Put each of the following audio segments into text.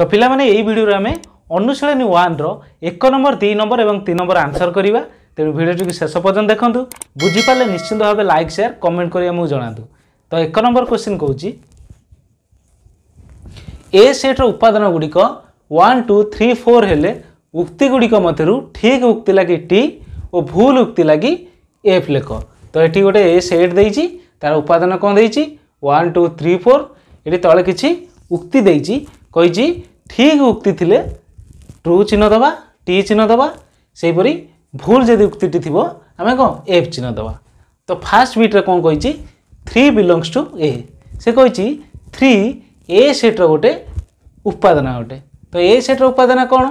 ତ ପିଲାମାନେ ଏଇ ଭିଡ଼ିଓରେ ଆମେ ଅନୁଶୀଳନୀ ୱାନ୍ର ଏକ ନମ୍ବର ଦୁଇ ନମ୍ବର ଏବଂ ତିନି ନମ୍ବର ଆନ୍ସର୍ କରିବା ତେଣୁ ଭିଡ଼ିଓଟିକୁ ଶେଷ ପର୍ଯ୍ୟନ୍ତ ଦେଖନ୍ତୁ ବୁଝିପାରିଲେ ନିଶ୍ଚିନ୍ତ ଭାବେ ଲାଇକ୍ ସେୟାର କମେଣ୍ଟ କରି ଆମକୁ ଜଣାନ୍ତୁ ତ ଏକ ନମ୍ବର କ୍ୱେଶ୍ଚିନ୍ କହୁଛି ଏ ସେଟ୍ର ଉପାଦାନ ଗୁଡ଼ିକ ওয়ান টু থ্রি ফোর হলে উক্তিগুড়িক মধ্যে ঠিক উক্তি লাগি টি ও ভুল উক্তি লাগি এফ লেখ তো এটি গোটে এ সেট দিয়েছি তার উপাদান কম দিয়েছি ওয়ান টু থ্রি ফোর এটি তলে কিছু উক্তি দিয়েছি କହିଛି ଠିକ୍ ଉକ୍ତି ଥିଲେ ଟ୍ରୁ ଚିହ୍ନ ଦେବା ଟି ଚିହ୍ନ ଦେବା ସେହିପରି ଭୁଲ ଯଦି ଉକ୍ତିଟି ଥିବ ଆମେ କ'ଣ ଏଫ୍ ଚିହ୍ନ ଦେବା ତ ଫାର୍ଷ୍ଟ ବିଟ୍ରେ କ'ଣ କହିଛି ଥ୍ରୀ ବିଲଙ୍ଗ୍ସ ଟୁ ଏ ସେ କହିଛି ଥ୍ରୀ ଏ ସେଟ୍ର ଗୋଟେ ଉପାଦାନ ଗୋଟେ ତ ଏ ସେଟ୍ର ଉପାଦାନ କ'ଣ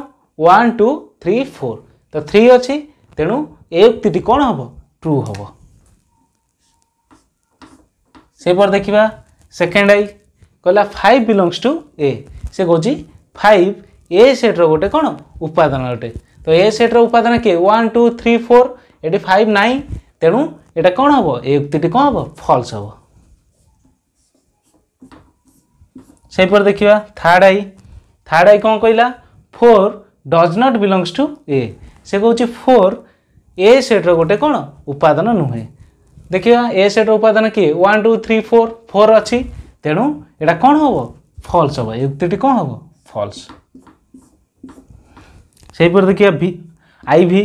ୱାନ୍ ଟୁ ଥ୍ରୀ ଫୋର୍ ତ ଥ୍ରୀ ଅଛି ତେଣୁ ଏ ଉକ୍ତିଟି କ'ଣ ହେବ ଟ୍ରୁ ହେବ ସେପରେ ଦେଖିବା ସେକେଣ୍ଡ ଆଇ କହିଲା ଫାଇଭ୍ ବିଲଙ୍ଗ୍ସ ଟୁ ଏ সে কৌছি ফাইভ এ সেট্র গোটে কোণ উপাদান অটে তো এ সেট্র উপাদান কে ওয়ান টু থ্রি ফোর এটি ফাইভ নাই তেমন এটা কোণ হব এই উক্তিটি কোণ হব ফলস হব সেইপর দেখিবা থার্ড আই থার্ড আই কোণ কহিলা four does not belongs to A সে কৌছি ফোর এ সেট্র গোটে কোণ উপাদান নুহে ଦେଖିବା ଏ ସେଟ୍ର ଉପାଦାନ କିଏ one two three four four ଅଛି ତେଣୁ ଏଇଟା କ'ଣ ହେବ ଫଲ୍ସ ହେବ ଉକ୍ତିଟି କ'ଣ ହେବ ଫଲ୍ସ ସେହିପରି ଦେଖିବା V I V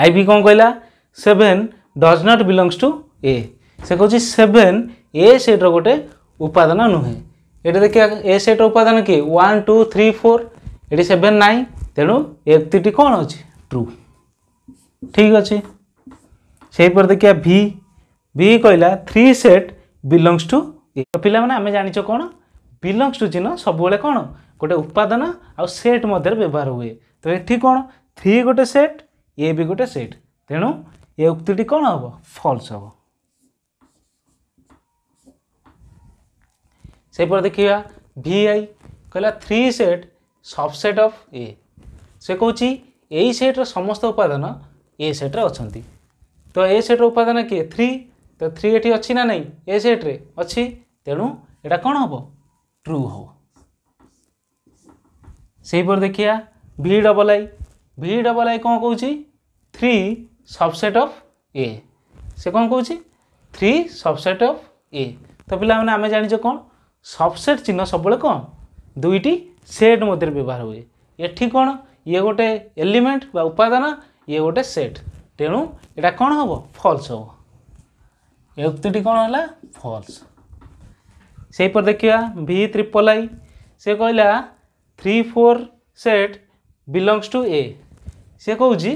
I V କ'ଣ କହିଲା seven does not belongs to A ସେ କହୁଛି ସେଭେନ୍ ଏ ସେଟ୍ର ଗୋଟେ ଉପାଦାନ ନୁହେଁ ଏଠି ଦେଖିବା ଏ ସେଟ୍ର ଉପାଦାନ କିଏ ୱାନ୍ ଟୁ ଥ୍ରୀ ଫୋର୍ ଏଠି ସେଭେନ୍ ନାହିଁ ତେଣୁ ଏତିଟି କ'ଣ ଅଛି ଟ୍ରୁ ଠିକ୍ ଅଛି ସେହିପରି ଦେଖିବା ଭି ଭି କହିଲା three set belongs to A ପିଲାମାନେ ଆମେ ଜାଣିଛ କ'ଣ ବିଲଙ୍ଗସ୍ ଟୁ ଚିହ୍ନ ସବୁବେଳେ କ'ଣ ଗୋଟେ ଉପାଦାନ ଆଉ ସେଟ୍ ମଧ୍ୟରେ ବ୍ୟବହାର ହୁଏ ତ ଏଠି କ'ଣ ଥ୍ରୀ ଗୋଟେ ସେଟ୍ ଏ ବି ଗୋଟେ ସେଟ୍ ତେଣୁ ଏ ଉକ୍ତିଟି କ'ଣ ହେବ ଫଲ୍ସ ହେବ ସେହିପରି ଦେଖିବା ଭି ଆଇ କହିଲା three set subset of A ସେ କହୁଛି ଏଇ ସେଟ୍ର ସମସ୍ତ ଉପାଦାନ ଏ ସେଟ୍ରେ ଅଛନ୍ତି ତ ଏ ସେଟ୍ର ଉପାଦାନ କିଏ ଥ୍ରୀ ତ ଥ୍ରୀ ଏଠି ଅଛି ନା ନାହିଁ ଏ ସେଟ୍ରେ ଅଛି ତେଣୁ ଏଇଟା କ'ଣ ହେବ ट्रू हो ସେହିପରି ଦେଖିବା V double I V double I କ'ଣ କହୁଛି ଥ୍ରୀ ସବସେଟ୍ ଅଫ୍ ଏ ସେ କ'ଣ କହୁଛି ଥ୍ରୀ ସବସେଟ୍ ଅଫ୍ ଏ ତ ପିଲାମାନେ ଆମେ ଜାଣିଛେ କ'ଣ ସବସେଟ୍ ଚିହ୍ନ ସବୁବେଳେ କ'ଣ ଦୁଇଟି ସେଟ୍ ମଧ୍ୟରେ ବ୍ୟବହାର ହୁଏ ଏଠି କ'ଣ ଇଏ ଗୋଟେ ଏଲିମେଣ୍ଟ ବା ଉପାଦାନ ଇଏ ଗୋଟେ ସେଟ୍ ତେଣୁ ଏଇଟା କ'ଣ ହେବ ଫଲ୍ସ ହେବ ଉକ୍ତିଟି କ'ଣ ହେଲା ଫଲ୍ସ ସେହିପରି ଦେଖିବା ଭି ତ୍ରିପଲ୍ ଆଇ ସେ କହିଲା three four set belongs to A ସେ କହୁଛି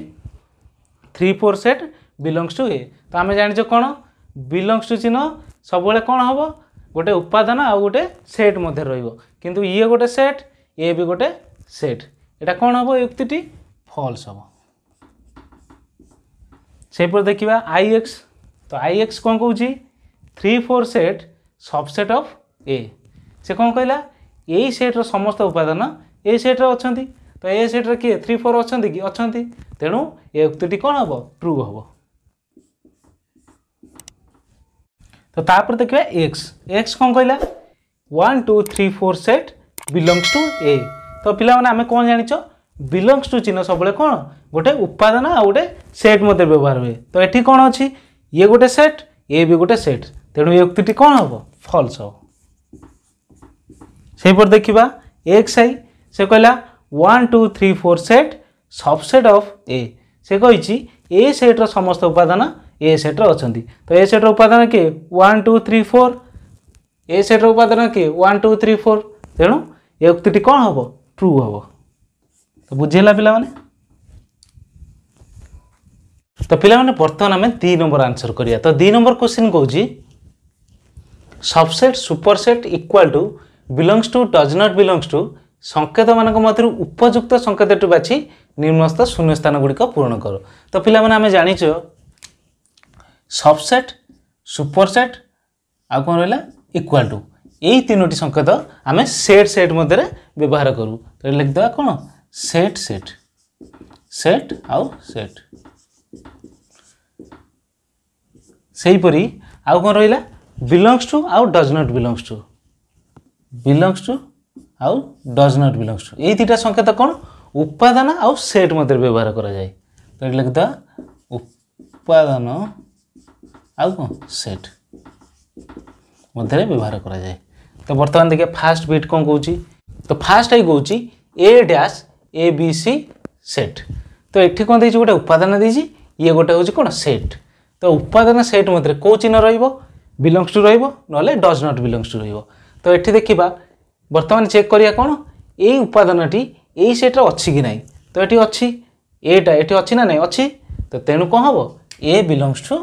three four set belongs to A ତ ଆମେ ଜାଣିଛେ କ'ଣ ବିଲଙ୍ଗସ୍ ଟୁ ଚିହ୍ନ ସବୁବେଳେ କ'ଣ ହେବ ଗୋଟେ ଉପାଦାନ ଆଉ ଗୋଟେ ସେଟ୍ ମଧ୍ୟରେ ରହିବ କିନ୍ତୁ ଇଏ ଗୋଟେ ସେଟ୍ ଇଏ ବି ଗୋଟେ ସେଟ୍ এটা କ'ଣ ହେବ ଉକ୍ତିଟି ଫଲ୍ସ ହେବ ସେହିପରି ଦେଖିବା ଆଇ ଏକ୍ସ ତ ଆଇ ଏକ୍ସ କ'ଣ କହୁଛି three four set subset of A से कौन कहला यही सेट्र समस्त उपादान ए सेट्रे अच्छा तो ए सेट्रे किए थ्री फोर अच्छा कि अच्छा तेणु ए उक्ति कौन हम ट्रु हम तो तापर देखा एक्स एक्स कौन कहला one two three four set belongs to A तो पाने आम कौन जाच बिलंगस टू चिन्ह सब कौन गोटे उपादान आ गए सेट मत व्यवहार हुए तो ये कौन अच्छी ये गोटे सेट ये भी गोटे सेट तेणु ये उक्ति कौन हम फल्स हम सेपर देखा एक्स आई से कहला one two three four set subset of A से कही ए सेट्र समस्त उपादान ए सेट्र अच्छा तो ए सेट्र उपादान किए one two three four A सेट्र उपादान किए वन टू थ्री फोर तेणु ये उक्ति कौन हम ट्रु हम तो बुझेगा पे तो पाने बर्तमान आम दि नंबर आंसर करवा तो दी नंबर क्वेश्चन कौन subset superset equal to belongs to does not belongs to ସଂକେତମାନଙ୍କ ମଧ୍ୟରୁ ଉପଯୁକ୍ତ ସଂକେତଟି ବାଛି ନିମ୍ନସ୍ଥ ଶୂନ୍ୟସ୍ଥାନ ଗୁଡ଼ିକ ପୂରଣ କର ତ ପିଲାମାନେ ଆମେ ଜାଣିଛ ସବସେଟ୍ ସୁପରସେଟ୍ ଆଉ କ'ଣ ରହିଲା ଇକ୍ୱାଲ୍ ଟୁ ଏଇ ତିନୋଟି ସଂକେତ ଆମେ ସେଟ୍ ସେଟ୍ ମଧ୍ୟରେ ବ୍ୟବହାର କରୁ ତ ଲେଖିଦେବା କ'ଣ ସେଟ୍ ସେଟ୍ ସେଟ୍ ଆଉ ସେଟ୍ ସେହିପରି ଆଉ କ'ଣ ରହିଲା ବିଲଙ୍ଗସ୍ ଟୁ ଆଉ does not belongs to belongs to আউ ডজ নট বিলংস টু এই দুইটা সংকেত কোণ উপাদান আউ সেট মধ্যে ব্যবহার করা যায় তো এটা লিখে দেওয়া উপাদান আউ সেট মধ্যে ব্যবহার করা যায় তো বর্তমান দেখে ফার্স্ট বিট কোণ কৌছি তো ফার্স্ট এই কৌছি A dash A B C set তো এটি কোণ দিয়েছি গোটে উপাদান দিয়েছি ইয়ে গোটে হচ্ছে কোণ সেট তো উপাদান সেট মধ্যে কেউ চিহ্ন রহব বিলংস টু রহব নহলে ডজ নট বিলংস টু রহব ତ ଏଠି ଦେଖିବା ବର୍ତ୍ତମାନ ଚେକ୍ କରିବା କ'ଣ ଏଇ ଉପାଦାନଟି ଏଇ ସେଟ୍ରେ ଅଛି କି ନାହିଁ ତ ଏଠି ଅଛି ଏଟା ଏଠି ଅଛି ନା ନାହିଁ ଅଛି ତ ତେଣୁ କ'ଣ ହେବ A belongs to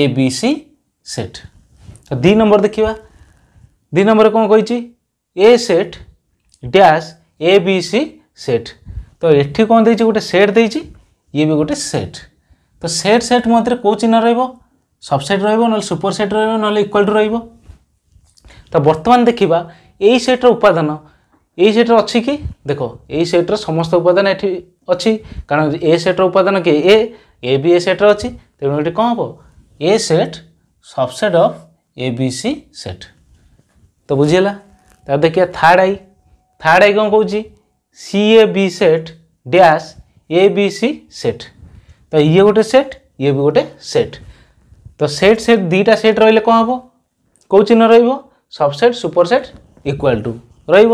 A B C set ତ ଦୁଇ ନମ୍ବର ଦେଖିବା ଦୁଇ ନମ୍ବରରେ କ'ଣ କହିଛି A set dash A B C set ତ ଏଠି କ'ଣ ଦେଇଛି ଗୋଟେ ସେଟ୍ ଦେଇଛି ଇଏ ବି ଗୋଟେ ସେଟ୍ ତ ସେଟ୍ ସେଟ୍ ମଧ୍ୟରେ କେଉଁ ଚିହ୍ନ ରହିବ ସବସେଟ୍ ରହିବ ନହେଲେ ସୁପର ସେଟ୍ ରହିବ ନହେଲେ ଇକ୍ୱାଲ୍ ଟୁ ରହିବ ତ ବର୍ତ୍ତମାନ ଦେଖିବା ଏଇ ସେଟ୍ର ଉପାଦାନ এই সেটর অছি কি দেখো এই সেটর সমস্ত উপাদান এটি অছি কারণ এ সেটর উপাদান কি এ এ বি এ সেটর অছি তেমন এটি কম হব A set subset of A B C set তো বুঝিলা তার দেখিয়া থার্ড আই থার্ড আই কম কৌছি C A B set dash A B C set তো ইয়ে গোটে সেট ইয়ে বি গোটে সেট তো সেট সেট দুইটা সেট রহলে কম হব কেউ চিহ্ন রহব সবসেট সুপরসেট ইকুয়াল টু রহব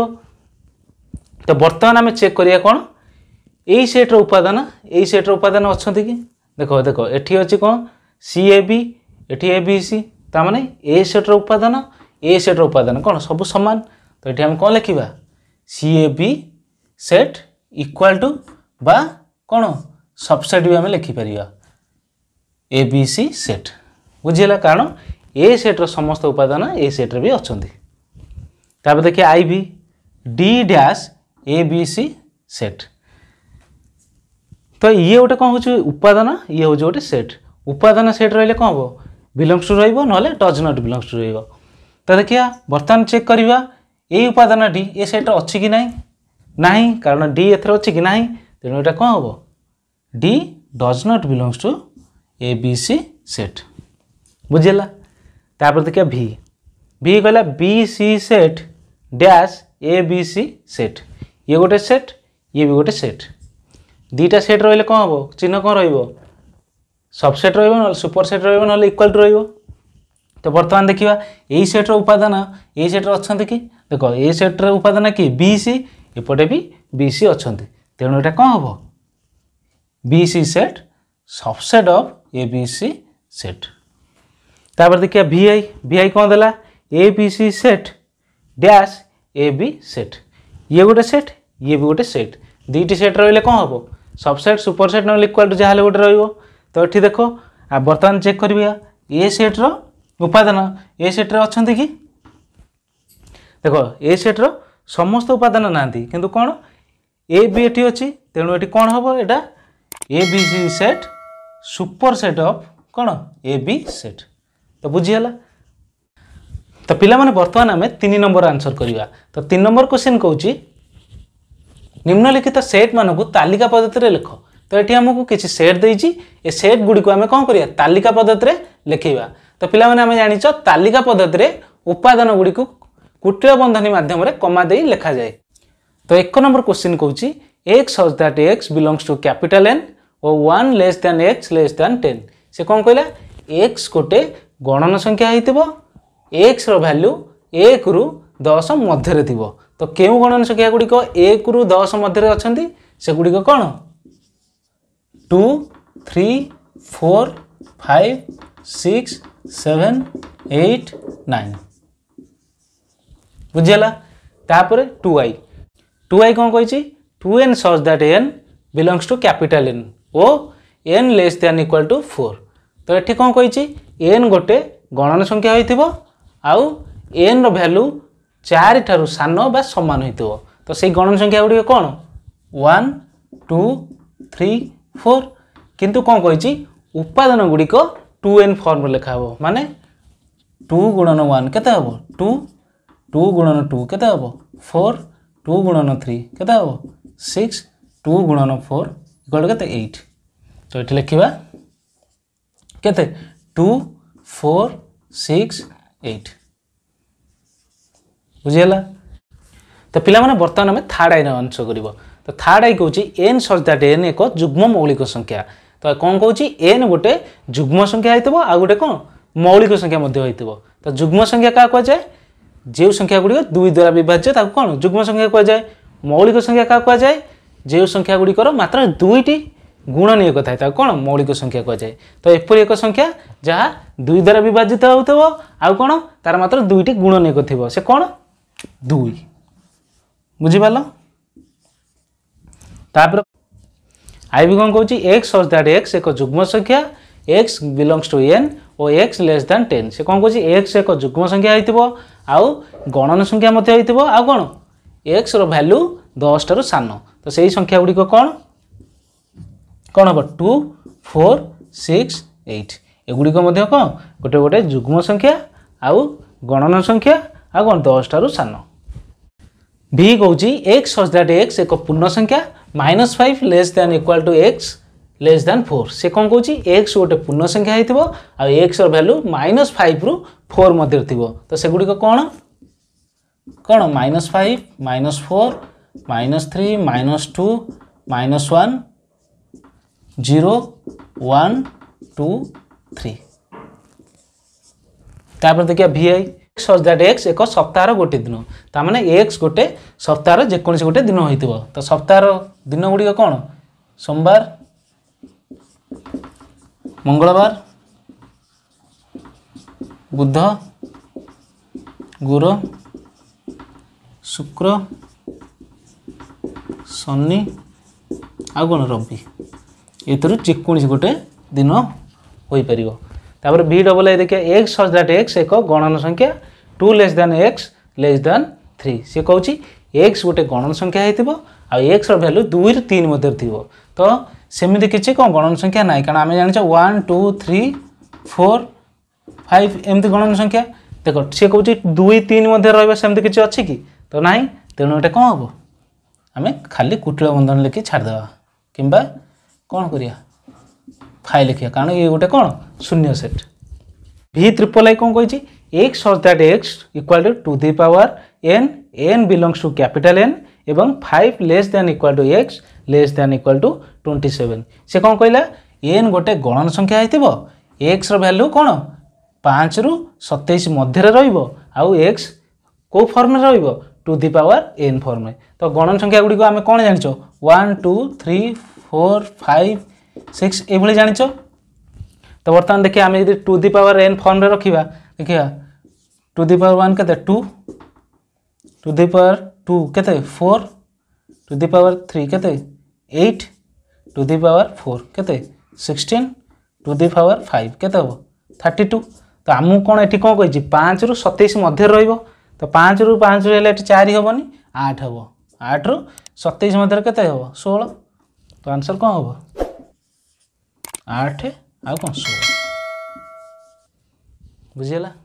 তো বর্তমান আমি চেক করিয়া কোণ এই সেট্র উপাদান এই সেট্র উপাদান অনেক কি দেখ দেখ এটি অছি কোণ সি এ বি এটি এ বি সি তার মানে এ সেট্র উপাদান এ সেট্র উপাদান কোণ সবু সমান তো এটি আমি কোণ লেখিবা C A B set equal to বা কোণ সবসেট বি আমি লেখিপার এ বি সি সেট বুঝিলা কারণ ए सेट्र समस्त उपादान ए सेट्रे भी अच्छा तापर देखिए I V D dash A B C set तो ये गोटे कौन हूँ उपादान ये हूँ गोटे सेट उपादान सेट रही कौन हम बिलंगस टू रोक ना टच नट बिलंगस टू रोक तो देखिए बर्तमान चेक करवा ये उपादान डी ए सेट्रे अच्छी कि ना ना कारण डी एथर अच्छी ना तेणु कौन हम D does not belongs to A B C set बुझेगा ତାପରେ ଦେଖିବା ଭି ଭି କହିଲା B C set dash A B C set ଇଏ ଗୋଟେ ସେଟ୍ ଇଏ ବି ଗୋଟେ ସେଟ୍ ଦୁଇଟା ସେଟ୍ ରହିଲେ କ'ଣ ହେବ ଚିହ୍ନ କ'ଣ ରହିବ ସବସେଟ୍ ରହିବ ନହେଲେ ସୁପର ସେଟ୍ ରହିବ ନହେଲେ ଇକ୍ୱାଲିଟି ରହିବ ତ ବର୍ତ୍ତମାନ ଦେଖିବା ଏଇ ସେଟ୍ର ଉପାଦାନ ଏଇ ସେଟ୍ରେ ଅଛନ୍ତି କି ଦେଖ ଏ ସେଟ୍ର ଉପାଦାନ କି ବି ସି ଏପଟେ ବି ବି ସି ଅଛନ୍ତି ତେଣୁ ଏଇଟା କ'ଣ ହେବ B C set subset of A B C set ତାପରେ ଦେଖିବା ଭି ଆଇ ଭି ଆଇ କ'ଣ ଦେଲା A B C set dash A B set ଇଏ ଗୋଟେ ସେଟ୍ ଇଏ ବି ଗୋଟେ ସେଟ୍ ଦୁଇଟି ସେଟ୍ ରହିଲେ କ'ଣ ହେବ ସବସେଟ୍ ସୁପର ସେଟ୍ ନହେଲେ ଇକ୍ୱାଲ୍ ଟୁ ଯାହା ହେଲେ ଗୋଟେ ରହିବ ତ ଏଠି ଦେଖ ଆଉ ବର୍ତ୍ତମାନ ଚେକ୍ କରିବା ଏ ସେଟ୍ର ଉପାଦାନ ଏ ସେଟ୍ରେ ଅଛନ୍ତି କି ଦେଖ ଏ ସେଟ୍ର ସମସ୍ତ ଉପାଦାନ ନାହାନ୍ତି କିନ୍ତୁ କ'ଣ ଏ ବି ଏଠି ଅଛି ତେଣୁ ଏଠି କ'ଣ ହେବ ଏଇଟା A B set superset of କ'ଣ ଏ ବି ସେଟ୍ ତ ବୁଝିଗଲା ତ ପିଲାମାନେ ବର୍ତ୍ତମାନ ଆମେ ତିନି ନମ୍ବର ଆନ୍ସର କରିବା ତ ତିନି ନମ୍ବର କ୍ୱେଶ୍ଚିନ୍ କହୁଛି ନିମ୍ନଲିଖିତ ସେଟ୍ମାନଙ୍କୁ ତାଲିକା ପଦ୍ଧତିରେ ଲେଖ ତ ଏଠି ଆମକୁ କିଛି ସେଟ୍ ଦେଇଛି ଏ ସେଟ୍ ଗୁଡ଼ିକୁ ଆମେ କ'ଣ କରିବା ତାଲିକା ପଦ୍ଧତିରେ ଲେଖେଇବା ତ ପିଲାମାନେ ଆମେ ଜାଣିଛ ତାଲିକା ପଦ୍ଧତିରେ ଉପାଦାନ ଗୁଡ଼ିକୁ କୁଟୀୟ ବନ୍ଧନୀ ମାଧ୍ୟମରେ କମା ଦେଇ ଲେଖାଯାଏ ତ ଏକ ନମ୍ବର କ୍ୱେଶ୍ଚିନ୍ କହୁଛି x such that x belongs to capital N ଓ 1 less than x less than 10 ସେ କ'ଣ କହିଲା x ଗୋଟେ ଗଣନ ସଂଖ୍ୟା ହେଇଥିବ ଏକ୍ସର ଭ୍ୟାଲ୍ୟୁ ଏକରୁ ଦଶ ମଧ୍ୟରେ ଥିବ ତ କେଉଁ ଗଣନ ସଂଖ୍ୟା ଗୁଡ଼ିକ ଏକରୁ ଦଶ ମଧ୍ୟରେ ଅଛନ୍ତି ସେଗୁଡ଼ିକ କ'ଣ two three four five six seven eight nine বুঝিলা তাপরে টু আই টু আই কম কইছি two N such that N belongs to capital N ও N less than equal to four তো এটি কম কইছি ଏନ୍ ଗୋଟେ ଗଣନ ସଂଖ୍ୟା ହୋଇଥିବ ଆଉ ଏନ୍ର ଭ୍ୟାଲୁ ଚାରିଠାରୁ ସାନ ବା ସମାନ ହୋଇଥିବ ତ ସେଇ ଗଣନ ସଂଖ୍ୟା ଗୁଡ଼ିକ କ'ଣ ୱାନ୍ ଟୁ ଥ୍ରୀ ଫୋର୍ କିନ୍ତୁ କ'ଣ କହିଛି ଉପାଦାନ ଗୁଡ଼ିକ ଟୁ ଏନ୍ ଫର୍ମରେ ଲେଖା ହେବ ମାନେ ଟୁ ଗୁଣନ ୱାନ୍ କେତେ ହେବ ଟୁ ଟୁ ଗୁଣନ ଟୁ କେତେ ହେବ ଫୋର୍ ଟୁ ଗୁଣନ ଥ୍ରୀ କେତେ ହେବ ସିକ୍ସ ଟୁ ଗୁଣନ ଫୋର୍ ଗୋଟେ କେତେ ଏଇଟ୍ ତ ଏଠି ଲେଖିବା କେତେ ଟୁ ফোর সিক্স এইট বুঝিগলা ତ ପିଲାମାନେ ବର୍ତ୍ତମାନ ଆମେ ଥାର୍ଡ଼ ଆଇର ଆନ୍ସର୍ କରିବ ତ ଥାର୍ଡ଼ ଆଇ କହୁଛି ଏନ୍ ସଚ୍ ଦ୍ୟାଟ୍ ଏନ୍ ଏକ ଯୁଗ୍ମ ମୌଳିକ ସଂଖ୍ୟା ତ କ'ଣ କହୁଛି ଏନ୍ ଗୋଟେ ଯୁଗ୍ମ ସଂଖ୍ୟା ହେଇଥିବ ଆଉ ଗୋଟେ କ'ଣ ମୌଳିକ ସଂଖ୍ୟା ମଧ୍ୟ ହେଇଥିବ ତ ଯୁଗ୍ମ ସଂଖ୍ୟା କାହା କୁହାଯାଏ ଯେଉଁ ସଂଖ୍ୟା ଗୁଡ଼ିକ ଦୁଇ ଦ୍ୱାରା ବିଭାଜ୍ୟ ତାକୁ କ'ଣ ଯୁଗ୍ମ ସଂଖ୍ୟା କୁହାଯାଏ ମୌଳିକ ସଂଖ୍ୟା କାହା କୁହାଯାଏ ଯେଉଁ ସଂଖ୍ୟା ଗୁଡ଼ିକର ମାତ୍ର ଦୁଇଟି গুণ নিয়োগ থাকে তাকে কোণ মৌলিক সংখ্যা কুযায়ে তো এপরি এক সংখ্যা যা দুই দ্বারা বিভাজিত হোথব আণ তার মাত্র দুইটি গুণ নিয়োগ থাকবে সে কোণ দুই বুঝিপার তাপরে আই বি কম কৌছি এক্স সচ দ্যাট এক্স এক যুগ্ম সংখ্যা এক্স বিলংস টু এন ও এক্স লেস দ্যান টেন সে কম কৌছি এক্স এক যুগ্ম সংখ্যা হয়েছিল আউ গণন সংখ্যা মধ্যে হয়েছিল আউ কোণ এক্সর ভ্যালু দশটার সান তো সেই সংখ্যাগুড়ি কোণ କ'ଣ ହେବ ଟୁ ଫୋର୍ ସିକ୍ସ ଏଇଟ୍ ଏଗୁଡ଼ିକ ମଧ୍ୟ କ'ଣ ଗୋଟେ ଗୋଟେ ଯୁଗ୍ମ ସଂଖ୍ୟା ଆଉ ଗଣନ ସଂଖ୍ୟା ଆଉ କ'ଣ ଦଶଟାରୁ ସାନ ଭି କହୁଛି ଏକ୍ସ ସଚ୍ ଦ୍ୟାଟ୍ ଏକ୍ସ ଏକ ପୂର୍ଣ୍ଣ ସଂଖ୍ୟା minus five less than equal to X less than four ସେ କ'ଣ କହୁଛି ଏକ୍ସ ଗୋଟେ ପୂର୍ଣ୍ଣ ସଂଖ୍ୟା ହେଇଥିବ ଆଉ ଏକ୍ସର ଭ୍ୟାଲୁ ମାଇନସ୍ ଫାଇଭ୍ରୁ ଫୋର୍ ମଧ୍ୟରେ ଥିବ ତ ସେଗୁଡ଼ିକ କ'ଣ କ'ଣ minus five minus four minus three minus two minus one zero one two three তারপরে দেখিয়া ভিআই সজ দ্যাট এক্স এক সপ্তাহর গোটে দিন তার মানে এক্স গোটে সপ্তাহর যেকোন গোটে দিন হয়েছিল তো সপ্তাহর দিনগুড়ি কোণ সোমবার মঙ্গলবার বুধ গুরু শুক্র ଶନି ଆଉ କ'ଣ ରବି ଏଥିରୁ ଯେକୌଣସି ଗୋଟେ ଦିନ ହୋଇପାରିବ ତାପରେ ଭି ଡବଲ୍ ଏ ଦେଖିବା ଏକ୍ସ ସଜ୍ ଦ୍ୟାଟ୍ ଏକ୍ସ ଏକ ଗଣନ ସଂଖ୍ୟା two less than X less than three ସିଏ କହୁଛି ଏକ୍ସ ଗୋଟେ ଗଣନ ସଂଖ୍ୟା ହେଇଥିବ ଆଉ ଏକ୍ସର ଭ୍ୟାଲୁ ଦୁଇରୁ ତିନି ମଧ୍ୟରେ ଥିବ ତ ସେମିତି କିଛି କ'ଣ ଗଣନ ସଂଖ୍ୟା ନାହିଁ କାରଣ ଆମେ ଜାଣିଛେ one two three four five ଏମିତି ଗଣନ ସଂଖ୍ୟା ଦେଖ ସିଏ କହୁଛି ଦୁଇ ତିନି ମଧ୍ୟରେ ରହିବ ସେମିତି କିଛି ଅଛି କି ତ ନାହିଁ ତେଣୁ ଏଇଟା କ'ଣ ହେବ ଆମେ ଖାଲି କୁଟିଳ ବନ୍ଧନ ଲେଖି ଛାଡ଼ିଦେବା କିମ୍ବା କ'ଣ କରିବା ଫାଇ ଲେଖିବା କାରଣ ଇଏ ଗୋଟେ କ'ଣ ଶୂନ୍ୟ ସେଟ୍ ଭି ତ୍ରିପଲ୍ ଆଇ କ'ଣ କହିଛି X such that X equal to two the power N N belongs to capital N ଏବଂ five less than equal to X less than equal to twenty seven ସେ କ'ଣ କହିଲା N ଗୋଟେ ଗଣନ ସଂଖ୍ୟା ହେଇଥିବ ଏକ୍ସର value କ'ଣ ପାଞ୍ଚରୁ ସତେଇଶ ମଧ୍ୟରେ ରହିବ ଆଉ ଏକ୍ସ କେଉଁ ଫର୍ମରେ ରହିବ ଟୁ ଦି ପାୱାର ଏନ୍ ଫର୍ମରେ ତ ଗଣନ ସଂଖ୍ୟା ଗୁଡ଼ିକ ଆମେ କ'ଣ ଜାଣିଛ one two three four five six এইভাবে জাঁচ তো বর্তমান দেখি আমি যদি টু দি পাওয়ার এন ফর্মে রাখা দেখা টু দি পাওয়ার ওয়ান কে two two the power two কে four two the power three কে eight two the power four কে sixteen two the power five কে হব থার্টি টু তো আমি কোণ এটি কোণ কইছি পাঁচ রু সতেইশ মধ্যে রহব তো পাঁচ রু পাঁচ হলে এটি চারি হবনি আট হব আট রু সতেইশ মধ্যে কেতে হব ষোলো तो आंसर कौन हम आठ आ कौन